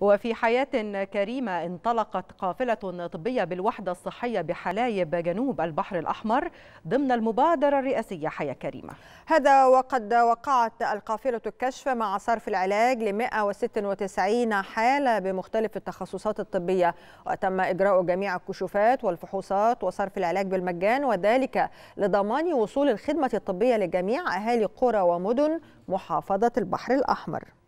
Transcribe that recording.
وفي حياة كريمة انطلقت قافلة طبية بالوحدة الصحية بحلايب جنوب البحر الأحمر ضمن المبادرة الرئاسية حياة كريمة هذا وقد وقعت القافلة الكشف مع صرف العلاج ل 196 حالة بمختلف التخصصات الطبية وتم إجراء جميع الكشوفات والفحوصات وصرف العلاج بالمجان وذلك لضمان وصول الخدمة الطبية لجميع أهالي قرى ومدن محافظة البحر الأحمر